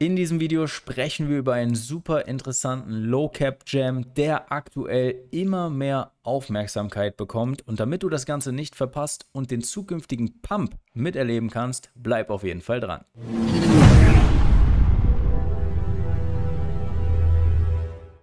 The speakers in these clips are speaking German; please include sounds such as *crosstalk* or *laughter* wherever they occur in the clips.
In diesem Video sprechen wir über einen super interessanten Low Cap Jam, der aktuell immer mehr Aufmerksamkeit bekommt. Und damit du das Ganze nicht verpasst und den zukünftigen Pump miterleben kannst, bleib auf jeden Fall dran.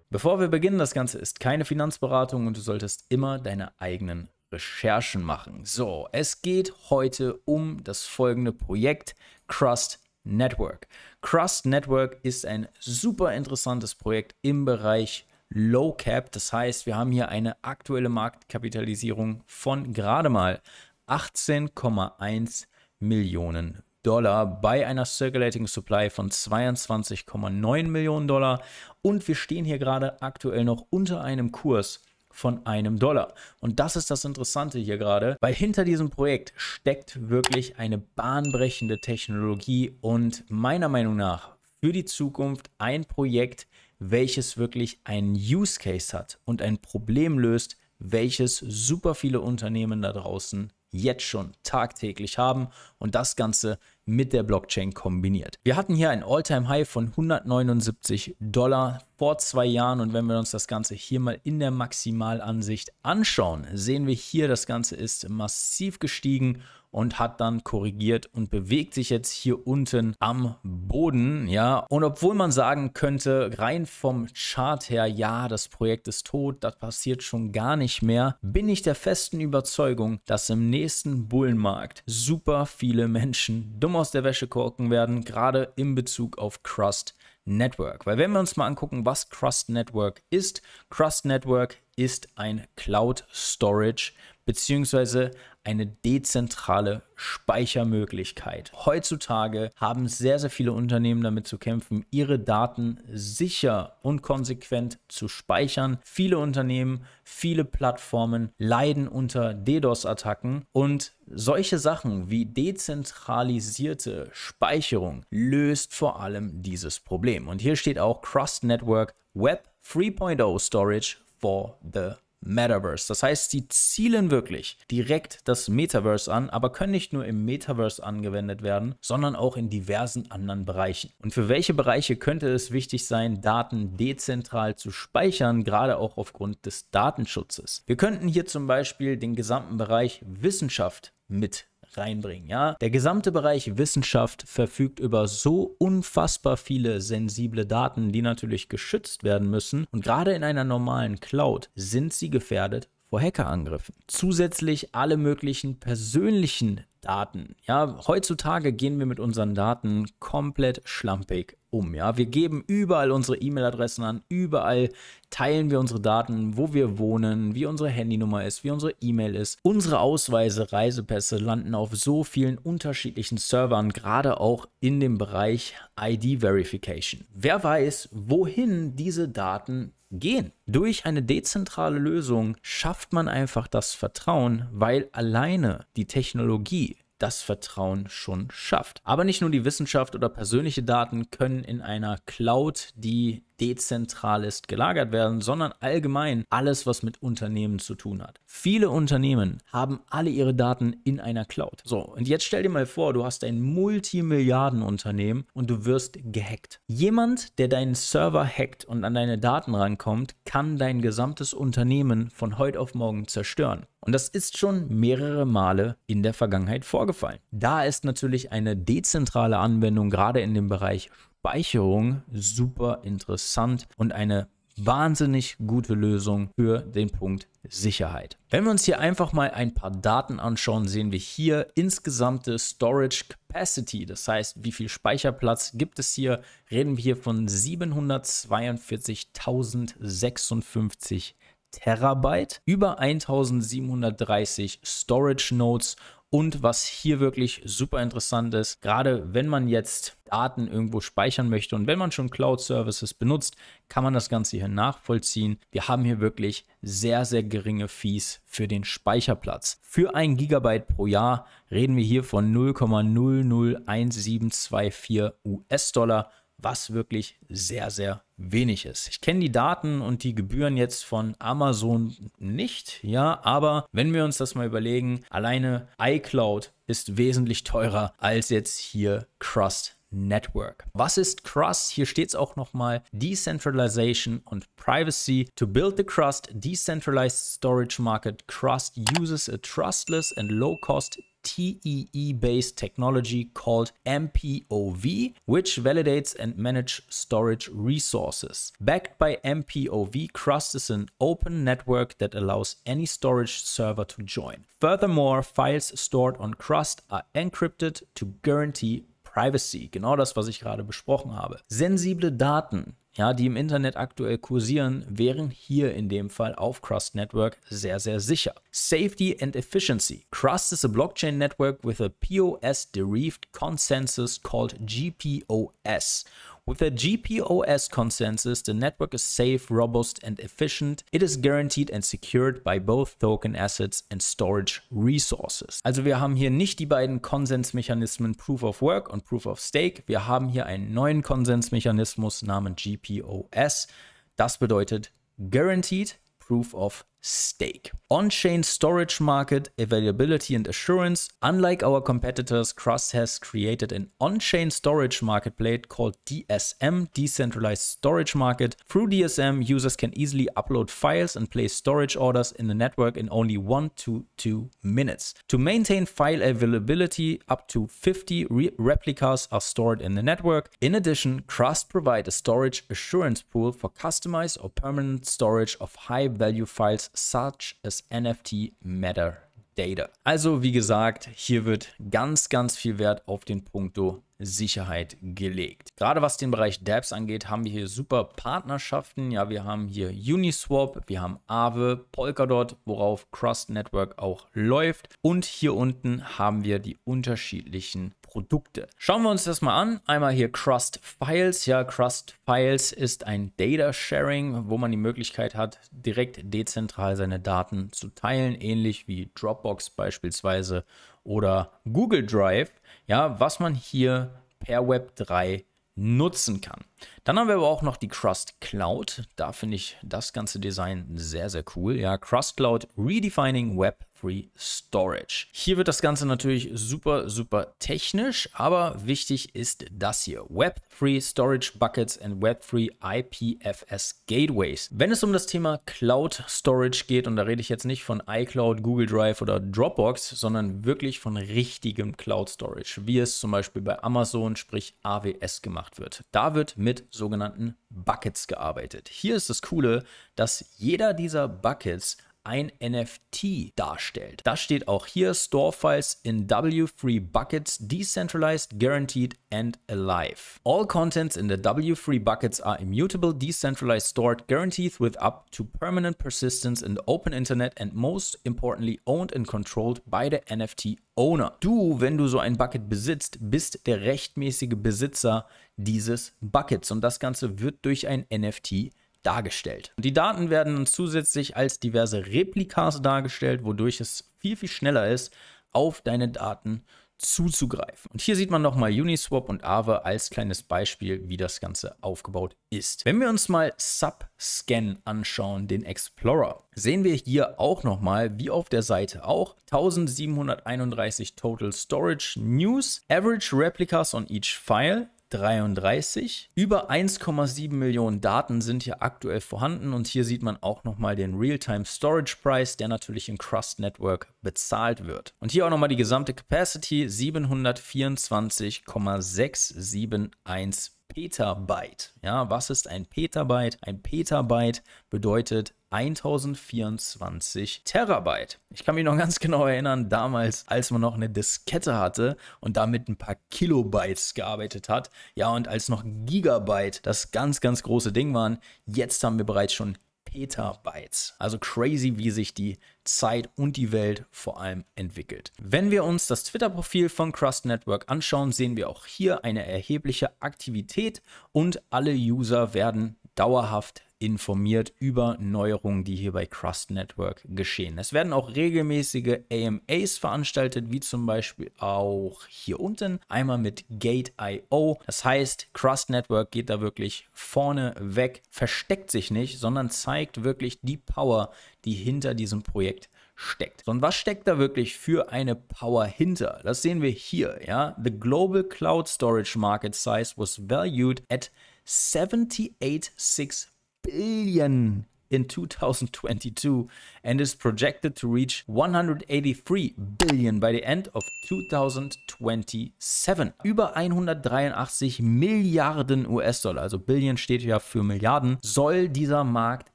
Bevor wir beginnen, das Ganze ist keine Finanzberatung und du solltest immer deine eigenen Recherchen machen. So, es geht heute um das folgende Projekt Crust Network. Crust Network ist ein super interessantes Projekt im Bereich Low Cap. Das heißt, wir haben hier eine aktuelle Marktkapitalisierung von gerade mal 18,1 Millionen Dollar bei einer Circulating Supply von 22,9 Millionen Dollar. Und wir stehen hier gerade aktuell noch unter einem Kurs von einem Dollar. Und das ist das Interessante hier gerade, weil hinter diesem Projekt steckt wirklich eine bahnbrechende Technologie und meiner Meinung nach für die Zukunft ein Projekt, welches wirklich einen Use Case hat und ein Problem löst, welches super viele Unternehmen da draußen jetzt schon tagtäglich haben und das Ganze mit der Blockchain kombiniert. Wir hatten hier ein All-Time-High von 179 Dollar vor zwei Jahren und wenn wir uns das Ganze hier mal in der Maximalansicht anschauen, sehen wir hier, das Ganze ist massiv gestiegen und hat dann korrigiert und bewegt sich jetzt hier unten am Boden. Ja, und obwohl man sagen könnte, rein vom Chart her, ja, das Projekt ist tot, das passiert schon gar nicht mehr, bin ich der festen Überzeugung, dass im nächsten Bullenmarkt super viele Menschen dumm aus der Wäsche korken werden, gerade in Bezug auf Crust. Network. Weil wenn wir uns mal angucken, was Crust Network ist, Crust Network ist ein Cloud Storage beziehungsweise eine dezentrale Speichermöglichkeit. Heutzutage haben sehr, sehr viele Unternehmen damit zu kämpfen, ihre Daten sicher und konsequent zu speichern. Viele Unternehmen, viele Plattformen leiden unter DDoS-Attacken und solche Sachen wie dezentralisierte Speicherung löst vor allem dieses Problem. Und hier steht auch Cross Network Web 3.0 Storage for the Metaverse. Das heißt, sie zielen wirklich direkt das Metaverse an, aber können nicht nur im Metaverse angewendet werden, sondern auch in diversen anderen Bereichen. Und für welche Bereiche könnte es wichtig sein, Daten dezentral zu speichern, gerade auch aufgrund des Datenschutzes? Wir könnten hier zum Beispiel den gesamten Bereich Wissenschaft mit reinbringen, ja. Der gesamte Bereich Wissenschaft verfügt über so unfassbar viele sensible Daten, die natürlich geschützt werden müssen und gerade in einer normalen Cloud sind sie gefährdet vor Hackerangriffen. Zusätzlich alle möglichen persönlichen Daten. Ja, heutzutage gehen wir mit unseren Daten komplett schlampig um. Ja, wir geben überall unsere E-Mail-Adressen an, überall teilen wir unsere Daten, wo wir wohnen, wie unsere Handynummer ist, wie unsere E-Mail ist. Unsere Ausweise, Reisepässe landen auf so vielen unterschiedlichen Servern, gerade auch in dem Bereich ID-Verification. Wer weiß, wohin diese Daten gehen. Durch eine dezentrale Lösung schafft man einfach das Vertrauen, weil alleine die Technologie das Vertrauen schon schafft. Aber nicht nur die Wissenschaft oder persönliche Daten können in einer Cloud, die dezentral ist, gelagert werden, sondern allgemein alles, was mit Unternehmen zu tun hat. Viele Unternehmen haben alle ihre Daten in einer Cloud. So, und jetzt stell dir mal vor, du hast ein Multimilliardenunternehmen und du wirst gehackt. Jemand, der deinen Server hackt und an deine Daten rankommt, kann dein gesamtes Unternehmen von heute auf morgen zerstören. Und das ist schon mehrere Male in der Vergangenheit vorgefallen. Da ist natürlich eine dezentrale Anwendung gerade in dem Bereich Speicherung super interessant und eine wahnsinnig gute Lösung für den Punkt Sicherheit. Wenn wir uns hier einfach mal ein paar Daten anschauen, sehen wir hier insgesamte Storage Capacity, das heißt, wie viel Speicherplatz gibt es hier? Reden wir hier von 742.056 Terabyte, über 1730 Storage Nodes und was hier wirklich super interessant ist, gerade wenn man jetzt Daten irgendwo speichern möchte und wenn man schon Cloud Services benutzt, kann man das Ganze hier nachvollziehen. Wir haben hier wirklich sehr, sehr geringe Fees für den Speicherplatz. Für ein Gigabyte pro Jahr reden wir hier von 0,001724 US-Dollar was wirklich sehr, sehr wenig ist. Ich kenne die Daten und die Gebühren jetzt von Amazon nicht, ja, aber wenn wir uns das mal überlegen, alleine iCloud ist wesentlich teurer als jetzt hier Crust Network. Was ist Crust? Hier steht es auch nochmal. Decentralization und Privacy. To build the Crust decentralized storage market, Crust uses a trustless and low-cost TEE based technology called MPOV, which validates and manages storage resources. Backed by MPOV, Crust is an open network that allows any storage server to join. Furthermore, files stored on Crust are encrypted to guarantee Privacy, genau das, was ich gerade besprochen habe. Sensible Daten ja, die im Internet aktuell kursieren, wären hier in dem Fall auf Crust Network sehr, sehr sicher. Safety and Efficiency. Crust is a blockchain network with a POS-derived consensus called GPOS. With the GPOS consensus, the network is safe, robust, and efficient. It is guaranteed and secured by both token assets and storage resources. Also wir haben hier nicht die beiden Konsensmechanismen Proof of Work und Proof of Stake. Wir haben hier einen neuen Konsensmechanismus namens GPOS. Das bedeutet Guaranteed Proof of stake. On-chain storage market, availability and assurance. Unlike our competitors, Crust has created an on-chain storage marketplace called DSM, Decentralized Storage Market. Through DSM, users can easily upload files and place storage orders in the network in only one to two minutes. To maintain file availability, up to 50 re replicas are stored in the network. In addition, Crust provides a storage assurance pool for customized or permanent storage of high-value files such as NFT Matter Data. Also wie gesagt, hier wird ganz, ganz viel Wert auf den Punkto Sicherheit gelegt. Gerade was den Bereich Dapps angeht, haben wir hier super Partnerschaften. Ja, wir haben hier Uniswap, wir haben Aave, Polkadot, worauf Cross Network auch läuft. Und hier unten haben wir die unterschiedlichen Produkte. Schauen wir uns das mal an. Einmal hier Crust Files. Ja, Crust Files ist ein Data Sharing, wo man die Möglichkeit hat, direkt dezentral seine Daten zu teilen, ähnlich wie Dropbox beispielsweise oder Google Drive. Ja, was man hier per Web 3 nutzen kann. Dann haben wir aber auch noch die Crust Cloud. Da finde ich das ganze Design sehr, sehr cool. Ja, Crust Cloud Redefining Web Free Storage. Hier wird das Ganze natürlich super, super technisch, aber wichtig ist das hier. Web3 Storage Buckets and Web3 IPFS Gateways. Wenn es um das Thema Cloud Storage geht, und da rede ich jetzt nicht von iCloud, Google Drive oder Dropbox, sondern wirklich von richtigem Cloud Storage, wie es zum Beispiel bei Amazon, sprich AWS gemacht wird. Da wird mit sogenannten Buckets gearbeitet. Hier ist das Coole, dass jeder dieser Buckets ein NFT darstellt. Das steht auch hier, Store Files in W3 Buckets, Decentralized, Guaranteed and Alive. All contents in the W3 Buckets are immutable, decentralized, stored, guaranteed with up to permanent persistence in the open internet and most importantly owned and controlled by the NFT Owner. Du, wenn du so ein Bucket besitzt, bist der rechtmäßige Besitzer dieses Buckets und das Ganze wird durch ein NFT dargestellt. Die Daten werden uns zusätzlich als diverse Replikas dargestellt, wodurch es viel, viel schneller ist, auf deine Daten zuzugreifen. Und hier sieht man nochmal Uniswap und Aave als kleines Beispiel, wie das Ganze aufgebaut ist. Wenn wir uns mal Subscan anschauen, den Explorer, sehen wir hier auch nochmal, wie auf der Seite auch, 1731 Total Storage News, Average Replicas on each File, 33. Über 1,7 Millionen Daten sind hier aktuell vorhanden und hier sieht man auch nochmal den Real-Time Storage Price, der natürlich im Crust Network bezahlt wird. Und hier auch nochmal die gesamte Capacity 724,671 Petabyte. Ja, was ist ein Petabyte? Ein Petabyte bedeutet 1024 Terabyte. Ich kann mich noch ganz genau erinnern, damals, als man noch eine Diskette hatte und damit ein paar Kilobytes gearbeitet hat. Ja, und als noch Gigabyte das ganz, ganz große Ding waren. Jetzt haben wir bereits schon Petabytes. Also crazy, wie sich die Zeit und die Welt vor allem entwickelt. Wenn wir uns das Twitter-Profil von Crust Network anschauen, sehen wir auch hier eine erhebliche Aktivität und alle User werden dauerhaft informiert über Neuerungen, die hier bei Crust Network geschehen. Es werden auch regelmäßige AMAs veranstaltet, wie zum Beispiel auch hier unten einmal mit Gate.io. Das heißt, Crust Network geht da wirklich vorne weg, versteckt sich nicht, sondern zeigt wirklich die Power, die hinter diesem Projekt steckt. Und was steckt da wirklich für eine Power hinter? Das sehen wir hier, ja. The global cloud storage market size was valued at 78.6 billion in 2022 and is projected to reach 183 billion by the end of 2027. Über 183 Milliarden US-Dollar, also Billion steht ja für Milliarden, soll dieser Markt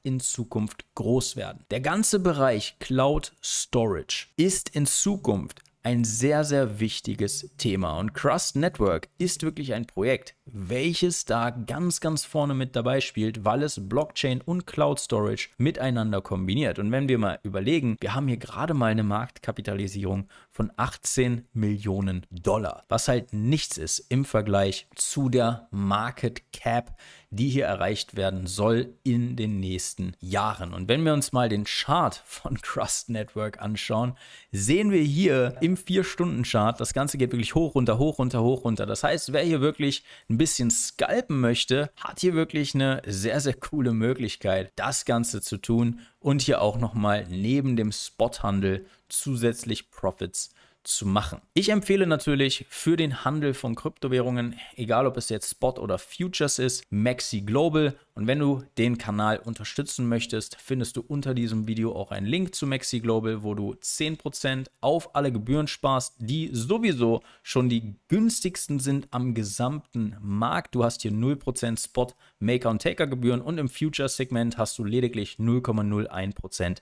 in Zukunft groß werden. Der ganze Bereich Cloud Storage ist in Zukunft ein sehr, sehr wichtiges Thema. Und Crust Network ist wirklich ein Projekt, welches da ganz, ganz vorne mit dabei spielt, weil es Blockchain und Cloud Storage miteinander kombiniert. Und wenn wir mal überlegen, wir haben hier gerade mal eine Marktkapitalisierung von 18 Millionen Dollar, was halt nichts ist im Vergleich zu der Market Cap, die hier erreicht werden soll in den nächsten Jahren. Und wenn wir uns mal den Chart von *laughs* Crust Network anschauen, sehen wir hier im 4-Stunden-Chart, das Ganze geht wirklich hoch, runter, hoch, runter, hoch, runter. Das heißt, wer hier wirklich ein ein bisschen scalpen möchte, hat hier wirklich eine sehr, sehr coole Möglichkeit, das Ganze zu tun und hier auch nochmal neben dem Spothandel zusätzlich Profits zu machen. Ich empfehle natürlich für den Handel von Kryptowährungen, egal ob es jetzt Spot oder Futures ist, Maxi Global. Und wenn du den Kanal unterstützen möchtest, findest du unter diesem Video auch einen Link zu Maxi Global, wo du 10% auf alle Gebühren sparst, die sowieso schon die günstigsten sind am gesamten Markt. Du hast hier 0% Spot, Maker und Taker Gebühren und im Futures Segment hast du lediglich 0,01%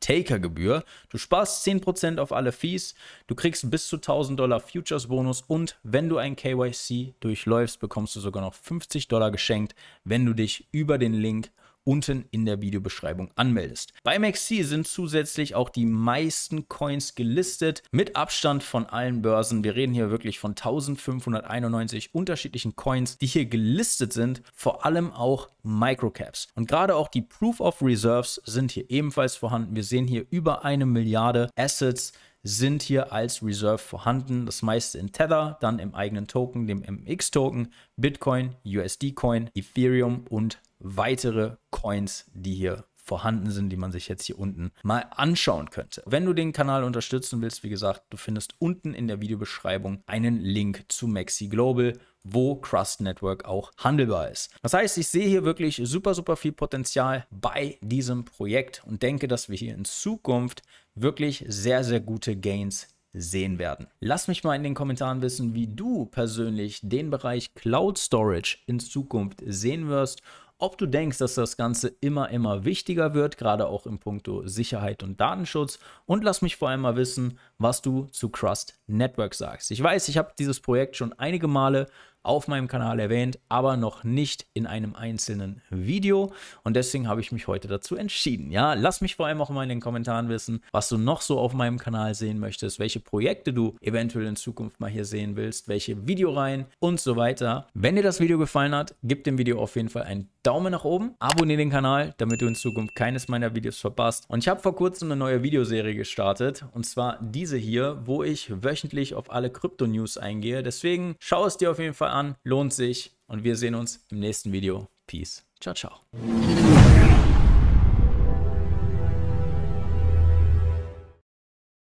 Taker-Gebühr. Du sparst 10% auf alle Fees, du kriegst bis zu 1000 Dollar Futures-Bonus und wenn du ein KYC durchläufst, bekommst du sogar noch 50 Dollar geschenkt, wenn du dich über den Link unten in der Videobeschreibung anmeldest. Bei MaxC sind zusätzlich auch die meisten Coins gelistet, mit Abstand von allen Börsen. Wir reden hier wirklich von 1591 unterschiedlichen Coins, die hier gelistet sind, vor allem auch Microcaps. Und gerade auch die Proof of Reserves sind hier ebenfalls vorhanden. Wir sehen hier über eine Milliarde Assets sind hier als Reserve vorhanden. Das meiste in Tether, dann im eigenen Token, dem MX-Token, Bitcoin, USD-Coin, Ethereum und weitere Coins, die hier vorhanden sind, die man sich jetzt hier unten mal anschauen könnte. Wenn du den Kanal unterstützen willst, wie gesagt, du findest unten in der Videobeschreibung einen Link zu Maxi Global wo Crust Network auch handelbar ist. Das heißt, ich sehe hier wirklich super, super viel Potenzial bei diesem Projekt und denke, dass wir hier in Zukunft wirklich sehr, sehr gute Gains sehen werden. Lass mich mal in den Kommentaren wissen, wie du persönlich den Bereich Cloud Storage in Zukunft sehen wirst ob du denkst, dass das Ganze immer, immer wichtiger wird, gerade auch im Punkto Sicherheit und Datenschutz. Und lass mich vor allem mal wissen, was du zu Crust Network sagst. Ich weiß, ich habe dieses Projekt schon einige Male auf meinem Kanal erwähnt, aber noch nicht in einem einzelnen Video. Und deswegen habe ich mich heute dazu entschieden. Ja, lass mich vor allem auch mal in den Kommentaren wissen, was du noch so auf meinem Kanal sehen möchtest, welche Projekte du eventuell in Zukunft mal hier sehen willst, welche Videoreihen und so weiter. Wenn dir das Video gefallen hat, gib dem Video auf jeden Fall einen Daumen nach oben, abonniere den Kanal, damit du in Zukunft keines meiner Videos verpasst. Und ich habe vor kurzem eine neue Videoserie gestartet, und zwar diese hier, wo ich wöchentlich auf alle Krypto-News eingehe. Deswegen schau es dir auf jeden Fall an an, lohnt sich und wir sehen uns im nächsten Video. Peace. Ciao, ciao.